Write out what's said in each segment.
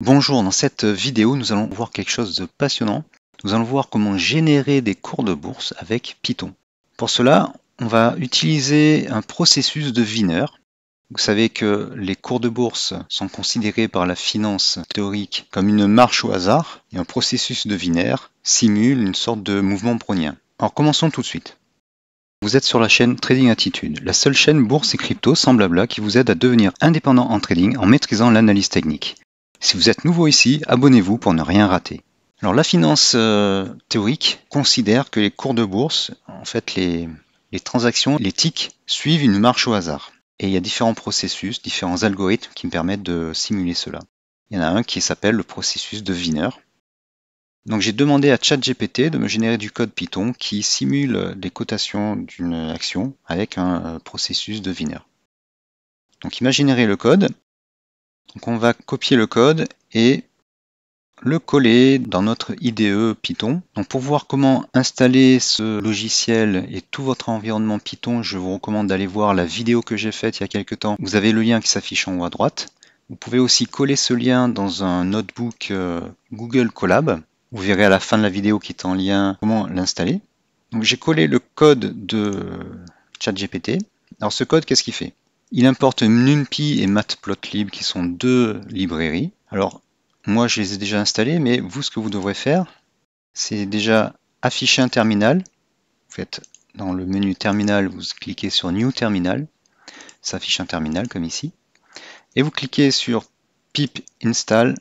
Bonjour, dans cette vidéo, nous allons voir quelque chose de passionnant. Nous allons voir comment générer des cours de bourse avec Python. Pour cela, on va utiliser un processus de Wiener. Vous savez que les cours de bourse sont considérés par la finance théorique comme une marche au hasard et un processus de Wiener simule une sorte de mouvement brownien. Alors commençons tout de suite. Vous êtes sur la chaîne Trading Attitude, la seule chaîne bourse et crypto semblable blabla qui vous aide à devenir indépendant en trading en maîtrisant l'analyse technique. Si vous êtes nouveau ici, abonnez-vous pour ne rien rater. Alors la finance euh, théorique considère que les cours de bourse, en fait les, transactions, les tics, suivent une marche au hasard. Et il y a différents processus, différents algorithmes qui me permettent de simuler cela. Il y en a un qui s'appelle le processus de Wiener. Donc j'ai demandé à ChatGPT de me générer du code Python qui simule les cotations d'une action avec un euh, processus de Wiener. Donc il m'a généré le code donc on va copier le code et le coller dans notre IDE Python. Donc pour voir comment installer ce logiciel et tout votre environnement Python, je vous recommande d'aller voir la vidéo que j'ai faite il y a quelques temps. Vous avez le lien qui s'affiche en haut à droite. Vous pouvez aussi coller ce lien dans un notebook euh, Google Collab. Vous verrez à la fin de la vidéo qui est en lien comment l'installer. Donc j'ai collé le code de ChatGPT. Alors ce code, qu'est-ce qu'il fait il importe NumPy et Matplotlib qui sont deux librairies. Alors, moi je les ai déjà installées, mais vous ce que vous devrez faire, c'est déjà afficher un terminal. Vous faites dans le menu terminal, vous cliquez sur New Terminal. Ça affiche un terminal comme ici. Et vous cliquez sur pip install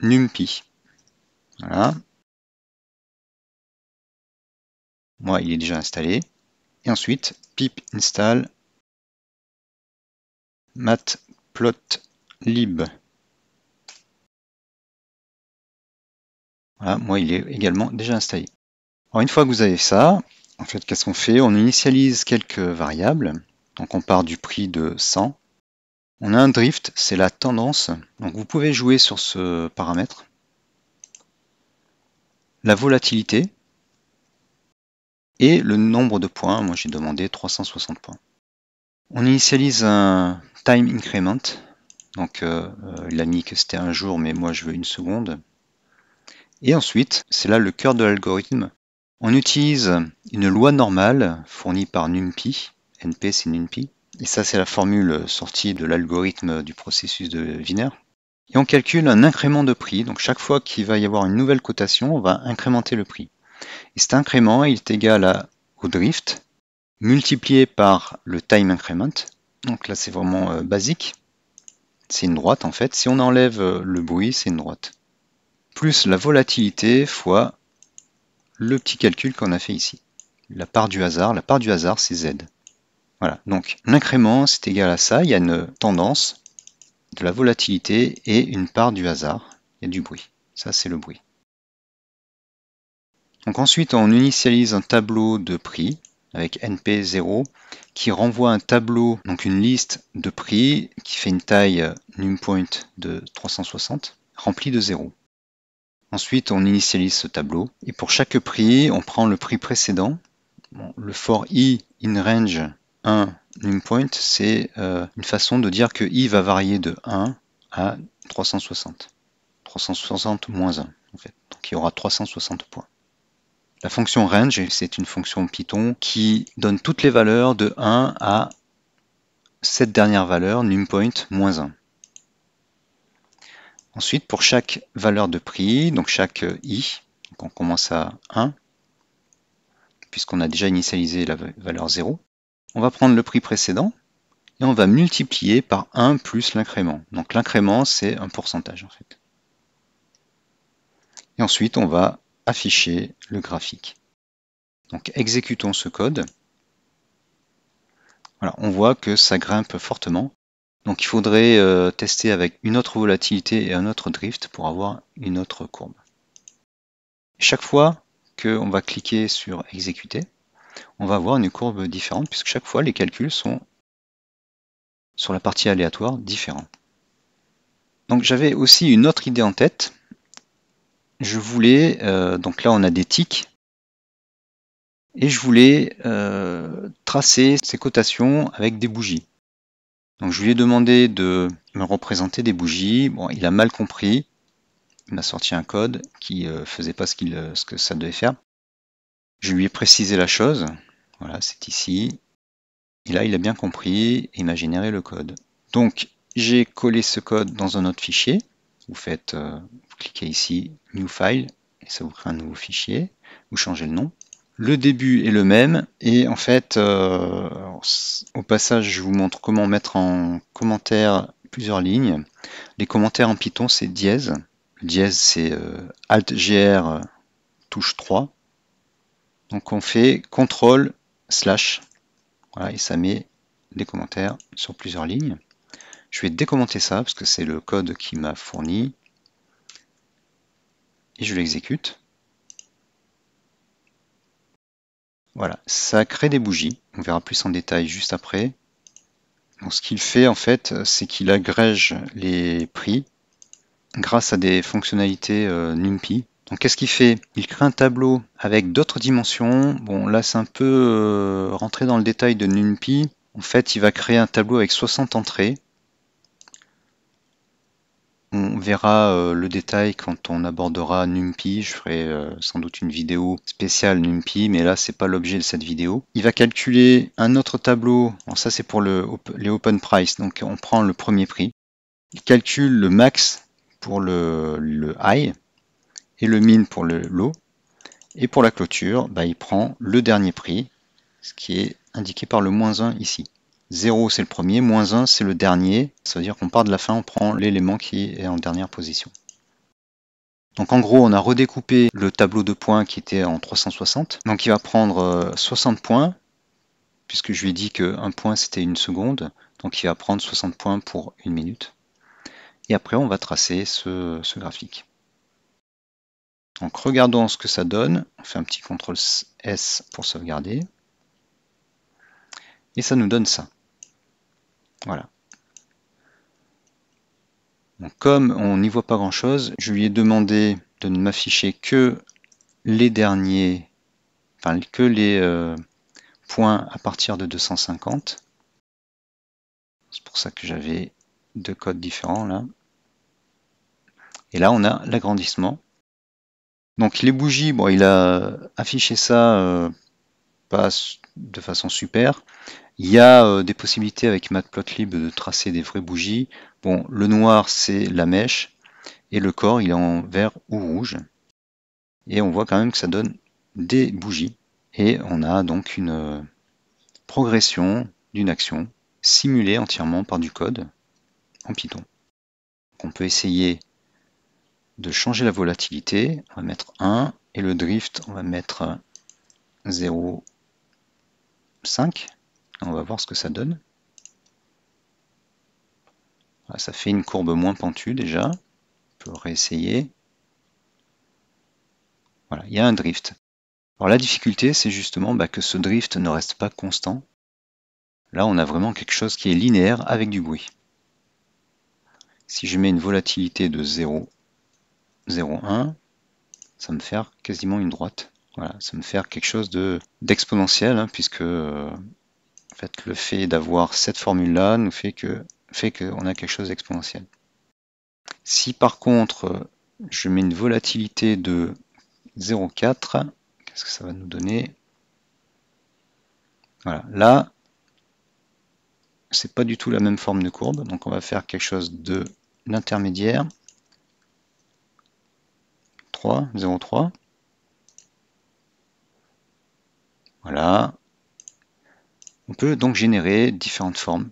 numpy. Voilà. Moi, il est déjà installé. Et ensuite, pip install matplotlib. Voilà, ah, moi il est également déjà installé. Alors une fois que vous avez ça, en fait qu'est-ce qu'on fait On initialise quelques variables. Donc on part du prix de 100. On a un drift, c'est la tendance. Donc vous pouvez jouer sur ce paramètre. La volatilité et le nombre de points. Moi j'ai demandé 360 points. On initialise un time increment. Donc euh, euh, il a mis que c'était un jour, mais moi je veux une seconde. Et ensuite, c'est là le cœur de l'algorithme. On utilise une loi normale fournie par NumPy. NP c'est NumPy. Et ça c'est la formule sortie de l'algorithme du processus de Wiener. Et on calcule un incrément de prix. Donc chaque fois qu'il va y avoir une nouvelle cotation, on va incrémenter le prix. Et cet incrément il est égal à, au drift multiplié par le time increment donc là, c'est vraiment euh, basique. C'est une droite en fait. Si on enlève euh, le bruit, c'est une droite. Plus la volatilité fois le petit calcul qu'on a fait ici. La part du hasard, la part du hasard, c'est Z. Voilà, donc l'incrément, c'est égal à ça. Il y a une tendance de la volatilité et une part du hasard. Il y a du bruit. Ça, c'est le bruit. Donc ensuite, on initialise un tableau de prix avec NP0 qui renvoie un tableau, donc une liste de prix qui fait une taille euh, numPoint de 360 remplie de 0. Ensuite, on initialise ce tableau et pour chaque prix, on prend le prix précédent. le for i in range 1 numPoint, c'est euh, une façon de dire que i va varier de 1 à 360. 360 moins 1 en fait. Donc il y aura 360 points. La fonction range, c'est une fonction Python qui donne toutes les valeurs de 1 à cette dernière valeur, numPoint-1. Ensuite, pour chaque valeur de prix, donc chaque i, on commence à 1, puisqu'on a déjà initialisé la valeur 0, on va prendre le prix précédent et on va multiplier par 1 plus l'incrément. Donc l'incrément, c'est un pourcentage en fait. Et ensuite, on va afficher le graphique. Donc exécutons ce code. Voilà, on voit que ça grimpe fortement. Donc il faudrait euh, tester avec une autre volatilité et un autre drift pour avoir une autre courbe. Chaque fois qu'on va cliquer sur exécuter, on va avoir une courbe différente puisque chaque fois les calculs sont sur la partie aléatoire différents. Donc j'avais aussi une autre idée en tête je voulais, euh, donc là on a des tics, et je voulais euh, tracer ces cotations avec des bougies. Donc je lui ai demandé de me représenter des bougies. Bon, il a mal compris. Il m'a sorti un code qui ne euh, faisait pas ce, ce que ça devait faire. Je lui ai précisé la chose. Voilà, c'est ici. Et là, il a bien compris et il m'a généré le code. Donc, j'ai collé ce code dans un autre fichier. Vous faites cliquez ici New File, et ça vous crée un nouveau fichier, vous changez le nom. Le début est le même, et en fait, euh, au passage, je vous montre comment mettre en commentaire plusieurs lignes. Les commentaires en Python, c'est dièse. dièse, c'est euh, Alt Gr euh, touche 3. Donc on fait CTRL slash, voilà, et ça met des commentaires sur plusieurs lignes. Je vais décommenter ça parce que c'est le code qui m'a fourni et je l'exécute. Voilà, ça crée des bougies. On verra plus en détail juste après. ce qu'il fait en fait, c'est qu'il agrège les prix grâce à des fonctionnalités euh, NumPy. Donc qu'est-ce qu'il fait Il crée un tableau avec d'autres dimensions. Bon là c'est un peu rentrer euh, rentré dans le détail de NumPy. En fait il va créer un tableau avec 60 entrées on verra euh, le détail quand on abordera NumPy. Je ferai euh, sans doute une vidéo spéciale NumPy, mais là c'est pas l'objet de cette vidéo. Il va calculer un autre tableau. ça c'est pour les open price. Donc on prend le premier prix. Il calcule le max pour le, high et le min pour le low. Et pour la clôture, bah, il prend le dernier prix, ce qui est indiqué par le moins 1 ici. 0 c'est le premier, moins 1 c'est le dernier, ça veut dire qu'on part de la fin, on prend l'élément qui est en dernière position. Donc en gros, on a redécoupé le tableau de points qui était en 360. Donc il va prendre 60 euh, points, puisque je lui ai dit qu'un point c'était une seconde. Donc il va prendre 60 points pour une minute. Et après, on va tracer ce, graphique. Donc regardons ce que ça donne. On fait un petit CTRL S pour sauvegarder. Et ça nous donne ça. Voilà. comme on n'y voit pas grand chose, je lui ai demandé de ne m'afficher que les derniers, enfin que les euh, points à partir de 250. C'est pour ça que j'avais deux codes différents là. Et là, on a l'agrandissement. Donc les bougies, bon, il a affiché ça euh, pas de façon super. Il y a euh, des possibilités avec Matplotlib de tracer des vraies bougies. Bon, le noir c'est la mèche et le corps il est en vert ou rouge. Et on voit quand même que ça donne des bougies. Et on a donc une euh, progression d'une action simulée entièrement par du code en Python. On peut essayer de changer la volatilité. On va mettre 1 et le drift on va mettre 0,5. On va voir ce que ça donne. Ah, ça fait une courbe moins pentue déjà. On peut réessayer. Voilà, il y a un drift. Alors la difficulté, c'est justement bah, que ce drift ne reste pas constant. Là, on a vraiment quelque chose qui est linéaire avec du bruit. Si je mets une volatilité de 0, 0,1, ça me fait quasiment une droite. Voilà, ça me fait quelque chose d'exponentiel, de, hein, puisque euh, fait, le fait d'avoir cette formule-là nous fait que fait qu'on a quelque chose d'exponentiel. Si par contre je mets une volatilité de 0,4, qu'est-ce que ça va nous donner Voilà, là, c'est pas du tout la même forme de courbe, donc on va faire quelque chose de l'intermédiaire. 3, 0,3. Voilà, on peut donc générer différentes formes.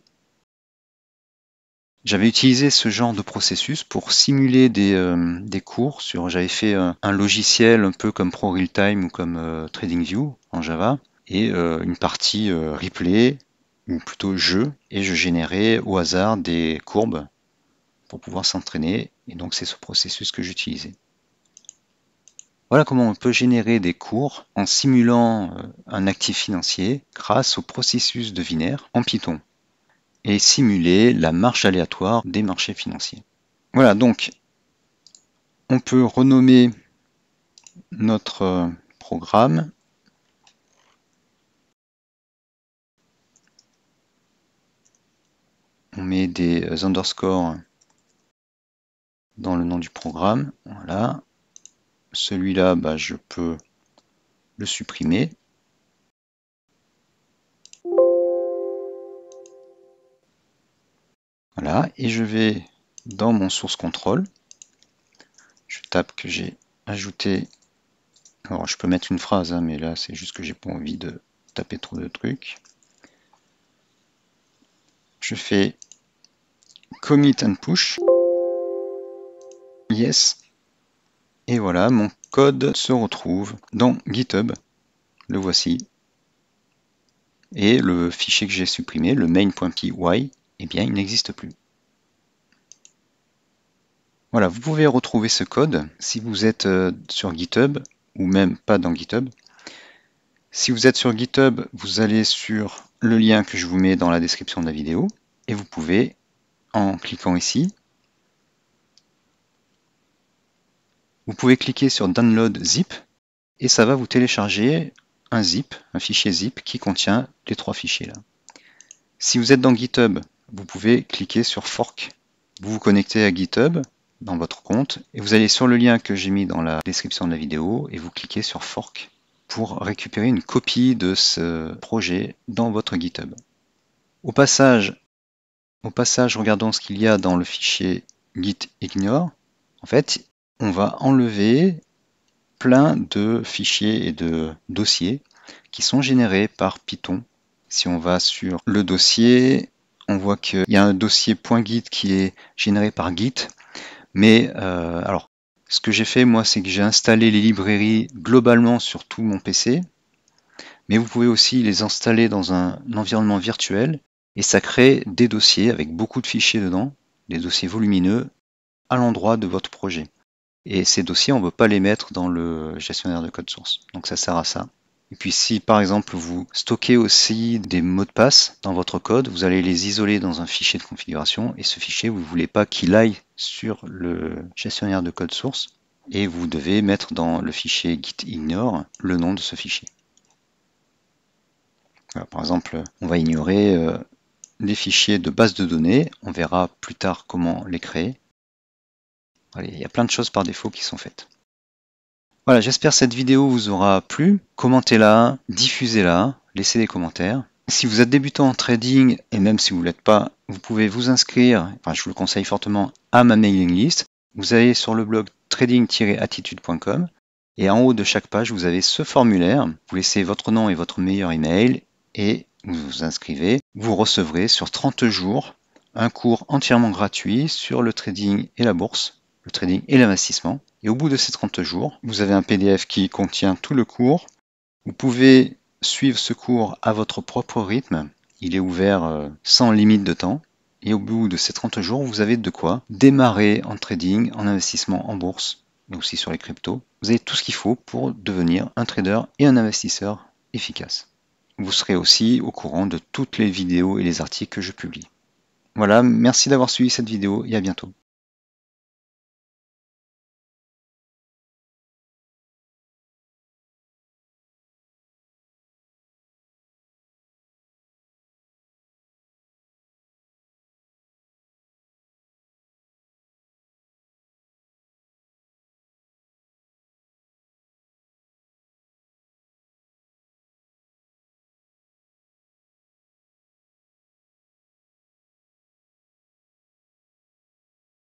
J'avais utilisé ce genre de processus pour simuler des, euh, cours sur. J'avais fait euh, un logiciel un peu comme ProRealTime ou comme euh, TradingView en Java et une partie replay ou plutôt jeu et je générais au hasard des courbes pour pouvoir s'entraîner et donc c'est ce processus que j'utilisais. Voilà comment on peut générer des cours en simulant euh, un actif financier grâce au processus de Wiener en Python et simuler la marche aléatoire des marchés financiers. Voilà, donc on peut renommer notre euh, programme on met des euh, underscores dans le nom du programme. Voilà. Celui-là, bah, je peux le supprimer. Voilà, et je vais dans mon source contrôle. Je tape que j'ai ajouté. Alors, je peux mettre une phrase, hein, mais là, c'est juste que j'ai pas envie de taper trop de trucs. Je fais commit and push. Yes. Et voilà, mon code se retrouve dans GitHub. Le voici. Et le fichier que j'ai supprimé, le main.py, eh bien, il n'existe plus. Voilà, vous pouvez retrouver ce code si vous êtes euh, sur GitHub ou même pas dans GitHub. Si vous êtes sur GitHub, vous allez sur le lien que je vous mets dans la description de la vidéo et vous pouvez, en cliquant ici, Vous pouvez cliquer sur Download zip et ça va vous télécharger un zip, un fichier zip qui contient les trois fichiers là. Si vous êtes dans GitHub, vous pouvez cliquer sur Fork. Vous vous connectez à GitHub dans votre compte et vous allez sur le lien que j'ai mis dans la description de la vidéo et vous cliquez sur Fork pour récupérer une copie de ce projet dans votre GitHub. Au passage, au passage regardons ce qu'il y a dans le fichier .gitignore. En fait, on va enlever plein de fichiers et de dossiers qui sont générés par Python. Si on va sur le dossier, on voit qu'il y a un dossier .git qui est généré par Git. Mais euh, alors, ce que j'ai fait moi, c'est que j'ai installé les librairies globalement sur tout mon PC. Mais vous pouvez aussi les installer dans un environnement virtuel et ça crée des dossiers avec beaucoup de fichiers dedans, des dossiers volumineux à l'endroit de votre projet. Et ces dossiers, on ne veut pas les mettre dans le gestionnaire de code source. Donc ça sert à ça. Et puis si par exemple vous stockez aussi des mots de passe dans votre code, vous allez les isoler dans un fichier de configuration et ce fichier, vous ne voulez pas qu'il aille sur le gestionnaire de code source et vous devez mettre dans le fichier gitignore le nom de ce fichier. par exemple, on va ignorer euh, les fichiers de base de données, on verra plus tard comment les créer il y a plein de choses par défaut qui sont faites. Voilà, j'espère cette vidéo vous aura plu. Commentez-la, diffusez-la, laissez des commentaires. Si vous êtes débutant en trading, et même si vous ne l'êtes pas, vous pouvez vous inscrire, je vous le conseille fortement, à ma mailing list. Vous allez sur le blog trading-attitude.com et en haut de chaque page, vous avez ce formulaire. Vous laissez votre nom et votre meilleur email et vous vous inscrivez. Vous recevrez sur 30 jours un cours entièrement gratuit sur le trading et la bourse le trading et l'investissement. Et au bout de ces 30 jours, vous avez un PDF qui contient tout le cours. Vous pouvez suivre ce cours à votre propre rythme. Il est ouvert euh, sans limite de temps. Et au bout de ces 30 jours, vous avez de quoi démarrer en trading, en investissement, en bourse, mais aussi sur les cryptos. Vous avez tout ce qu'il faut pour devenir un trader et un investisseur efficace. Vous serez aussi au courant de toutes les vidéos et les articles que je publie. Voilà, merci d'avoir suivi cette vidéo et à bientôt.